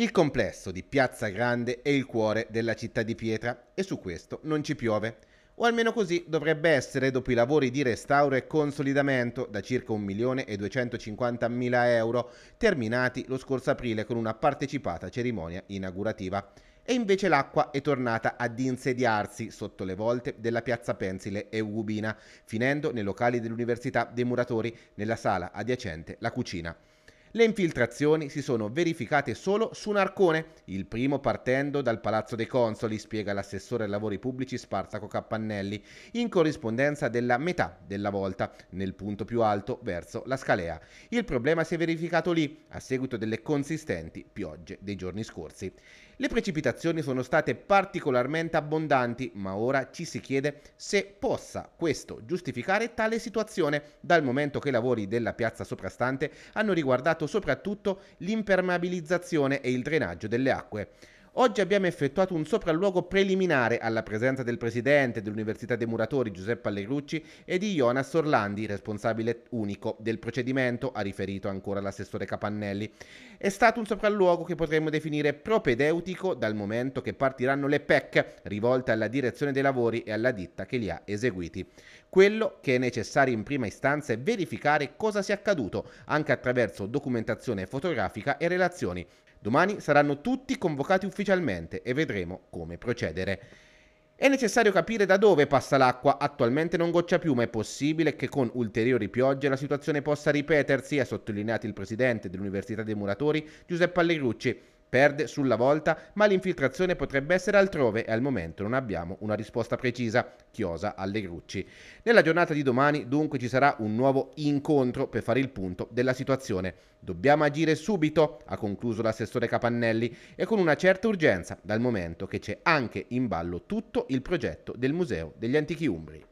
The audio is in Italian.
Il complesso di Piazza Grande è il cuore della città di pietra e su questo non ci piove. O almeno così dovrebbe essere dopo i lavori di restauro e consolidamento da circa 1.250.000 euro, terminati lo scorso aprile con una partecipata cerimonia inaugurativa. E invece l'acqua è tornata ad insediarsi sotto le volte della piazza Pensile e Ugubina, finendo nei locali dell'Università dei Muratori, nella sala adiacente la cucina. Le infiltrazioni si sono verificate solo su un arcone, il primo partendo dal Palazzo dei Consoli, spiega l'assessore ai lavori pubblici Spartaco Cappannelli, in corrispondenza della metà della volta, nel punto più alto verso la Scalea. Il problema si è verificato lì, a seguito delle consistenti piogge dei giorni scorsi. Le precipitazioni sono state particolarmente abbondanti, ma ora ci si chiede se possa questo giustificare tale situazione, dal momento che i lavori della piazza soprastante hanno riguardato soprattutto l'impermeabilizzazione e il drenaggio delle acque. Oggi abbiamo effettuato un sopralluogo preliminare alla presenza del presidente dell'Università dei Muratori Giuseppe Allegrucci e di Jonas Orlandi, responsabile unico del procedimento, ha riferito ancora l'assessore Capannelli. È stato un sopralluogo che potremmo definire propedeutico dal momento che partiranno le PEC rivolte alla direzione dei lavori e alla ditta che li ha eseguiti. Quello che è necessario in prima istanza è verificare cosa sia accaduto, anche attraverso documentazione fotografica e relazioni. Domani saranno tutti convocati ufficialmente ufficialmente e vedremo come procedere. È necessario capire da dove passa l'acqua, attualmente non goccia più, ma è possibile che con ulteriori piogge la situazione possa ripetersi, ha sottolineato il presidente dell'Università dei Muratori Giuseppe Allegrucci. Perde sulla volta, ma l'infiltrazione potrebbe essere altrove e al momento non abbiamo una risposta precisa. Chiosa Allegrucci. Nella giornata di domani dunque ci sarà un nuovo incontro per fare il punto della situazione. Dobbiamo agire subito, ha concluso l'assessore Capannelli, e con una certa urgenza, dal momento che c'è anche in ballo tutto il progetto del Museo degli Antichi Umbri.